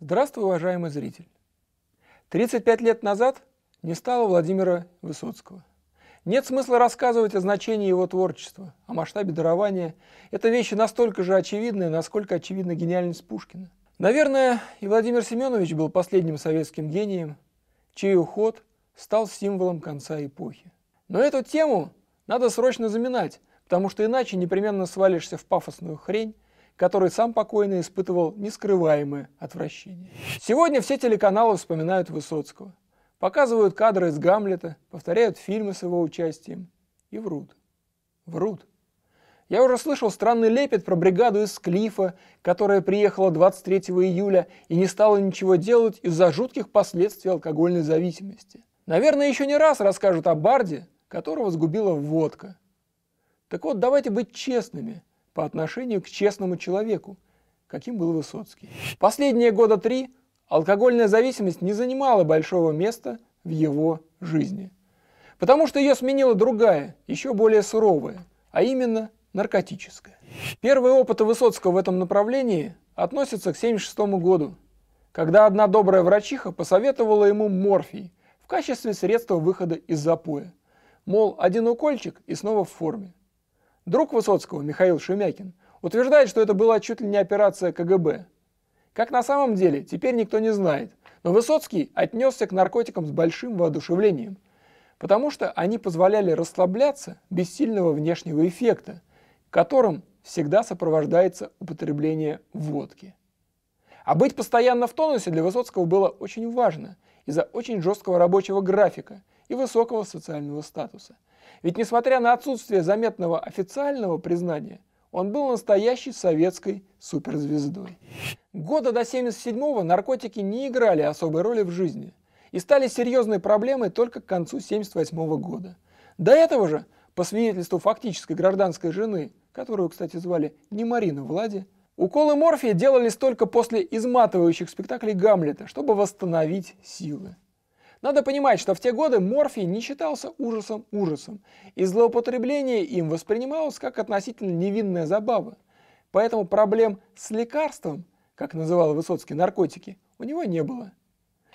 Здравствуй, уважаемый зритель! 35 лет назад не стало Владимира Высоцкого. Нет смысла рассказывать о значении его творчества, о масштабе дарования. Это вещи настолько же очевидные, насколько очевидна гениальность Пушкина. Наверное, и Владимир Семенович был последним советским гением, чей уход стал символом конца эпохи. Но эту тему надо срочно заминать, потому что иначе непременно свалишься в пафосную хрень, который сам покойный испытывал нескрываемое отвращение. Сегодня все телеканалы вспоминают Высоцкого. Показывают кадры из Гамлета, повторяют фильмы с его участием. И врут. Врут. Я уже слышал странный лепет про бригаду из Клифа, которая приехала 23 июля и не стала ничего делать из-за жутких последствий алкогольной зависимости. Наверное, еще не раз расскажут о Барде, которого сгубила водка. Так вот, давайте быть честными по отношению к честному человеку, каким был Высоцкий. Последние года три алкогольная зависимость не занимала большого места в его жизни, потому что ее сменила другая, еще более суровая, а именно наркотическая. Первые опыты Высоцкого в этом направлении относятся к 1976 году, когда одна добрая врачиха посоветовала ему морфий в качестве средства выхода из запоя. Мол, один укольчик и снова в форме. Друг Высоцкого, Михаил Шумякин, утверждает, что это была чуть ли не операция КГБ. Как на самом деле, теперь никто не знает, но Высоцкий отнесся к наркотикам с большим воодушевлением, потому что они позволяли расслабляться без сильного внешнего эффекта, которым всегда сопровождается употребление водки. А быть постоянно в тонусе для Высоцкого было очень важно из-за очень жесткого рабочего графика – и высокого социального статуса. Ведь несмотря на отсутствие заметного официального признания, он был настоящей советской суперзвездой. Года до 1977-го наркотики не играли особой роли в жизни и стали серьезной проблемой только к концу 1978 года. До этого же, по свидетельству фактической гражданской жены, которую, кстати, звали не Марина Влади, уколы морфия делались только после изматывающих спектаклей Гамлета, чтобы восстановить силы. Надо понимать, что в те годы морфий не считался ужасом-ужасом, и злоупотребление им воспринималось как относительно невинная забава. Поэтому проблем с лекарством, как называл Высоцкий наркотики, у него не было.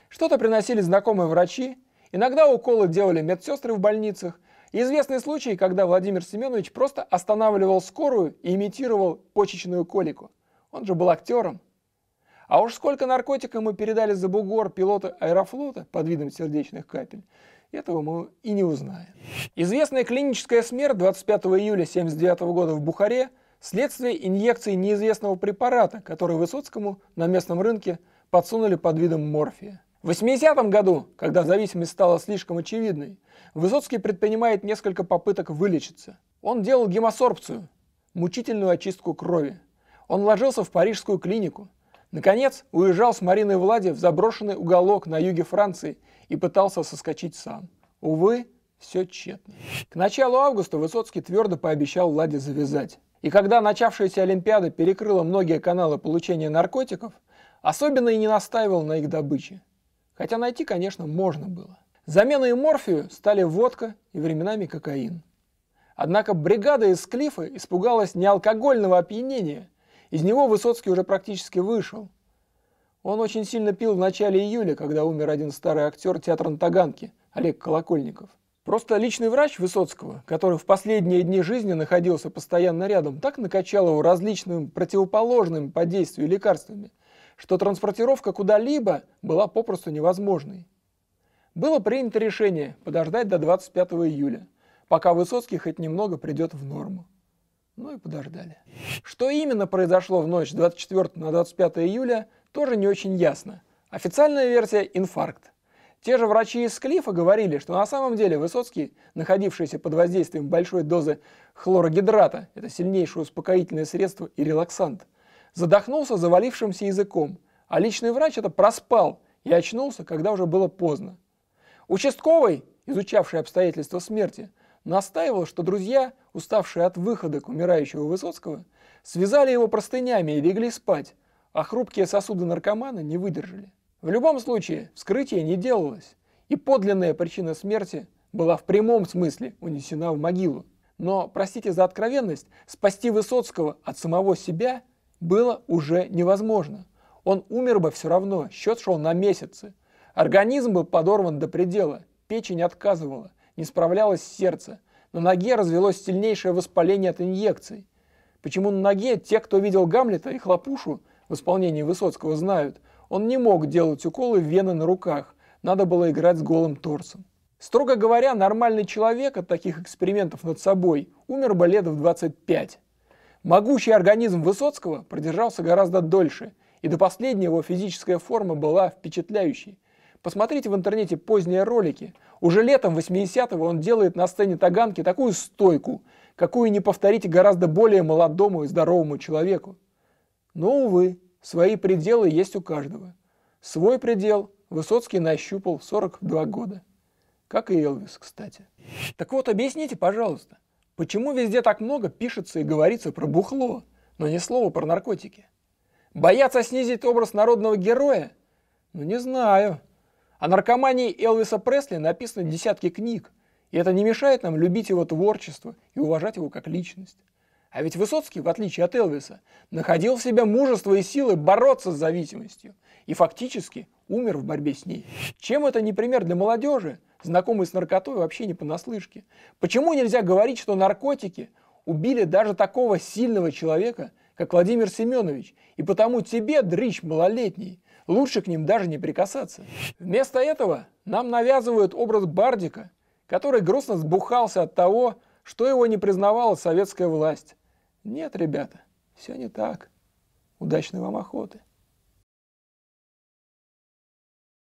Что-то приносили знакомые врачи, иногда уколы делали медсестры в больницах, и известный случай, когда Владимир Семенович просто останавливал скорую и имитировал почечную колику. Он же был актером – а уж сколько наркотика мы передали за бугор пилоты аэрофлота под видом сердечных капель, этого мы и не узнаем. Известная клиническая смерть 25 июля 1979 года в Бухаре – следствие инъекции неизвестного препарата, который Высоцкому на местном рынке подсунули под видом морфия. В 80-м году, когда зависимость стала слишком очевидной, Высоцкий предпринимает несколько попыток вылечиться. Он делал гемосорбцию – мучительную очистку крови. Он ложился в парижскую клинику – Наконец, уезжал с Мариной Влади в заброшенный уголок на юге Франции и пытался соскочить сам. Увы, все тщетно. К началу августа Высоцкий твердо пообещал Владе завязать. И когда начавшаяся Олимпиада перекрыла многие каналы получения наркотиков, особенно и не настаивал на их добыче. Хотя найти, конечно, можно было. Заменой морфию стали водка и временами кокаин. Однако бригада из Клифа испугалась не алкогольного опьянения, из него Высоцкий уже практически вышел. Он очень сильно пил в начале июля, когда умер один старый актер театра на Таганке, Олег Колокольников. Просто личный врач Высоцкого, который в последние дни жизни находился постоянно рядом, так накачал его различными противоположными по действию лекарствами, что транспортировка куда-либо была попросту невозможной. Было принято решение подождать до 25 июля, пока Высоцкий хоть немного придет в норму. Ну и подождали. Что именно произошло в ночь 24 на 25 июля, тоже не очень ясно. Официальная версия – инфаркт. Те же врачи из Клифа говорили, что на самом деле Высоцкий, находившийся под воздействием большой дозы хлорогидрата, это сильнейшее успокоительное средство и релаксант, задохнулся завалившимся языком, а личный врач это проспал и очнулся, когда уже было поздно. Участковый, изучавший обстоятельства смерти, настаивал, что друзья, уставшие от выхода к умирающего Высоцкого, связали его простынями и легли спать, а хрупкие сосуды наркомана не выдержали. В любом случае, вскрытие не делалось, и подлинная причина смерти была в прямом смысле унесена в могилу. Но, простите за откровенность, спасти Высоцкого от самого себя было уже невозможно. Он умер бы все равно, счет шел на месяцы. Организм был подорван до предела, печень отказывала – не справлялось сердце. На ноге развелось сильнейшее воспаление от инъекций. Почему на ноге те, кто видел Гамлета и Хлопушу в исполнении Высоцкого, знают, он не мог делать уколы в вены на руках, надо было играть с голым торсом. Строго говоря, нормальный человек от таких экспериментов над собой умер бы лет в 25. Могучий организм Высоцкого продержался гораздо дольше, и до последнего его физическая форма была впечатляющей. Посмотрите в интернете поздние ролики. Уже летом 80-го он делает на сцене Таганки такую стойку, какую не повторите гораздо более молодому и здоровому человеку. Но, увы, свои пределы есть у каждого. Свой предел Высоцкий нащупал в 42 года. Как и Элвис, кстати. Так вот, объясните, пожалуйста, почему везде так много пишется и говорится про бухло, но ни слова про наркотики? Боятся снизить образ народного героя? Ну, не знаю. О наркомании Элвиса Пресли написаны десятки книг, и это не мешает нам любить его творчество и уважать его как личность. А ведь Высоцкий, в отличие от Элвиса, находил в себе мужество и силы бороться с зависимостью и фактически умер в борьбе с ней. Чем это не пример для молодежи, знакомой с наркотой вообще не понаслышке? Почему нельзя говорить, что наркотики убили даже такого сильного человека, как Владимир Семенович, и потому тебе, дрыщ малолетний, Лучше к ним даже не прикасаться. Вместо этого нам навязывают образ Бардика, который грустно сбухался от того, что его не признавала советская власть. Нет, ребята, все не так. Удачной вам охоты.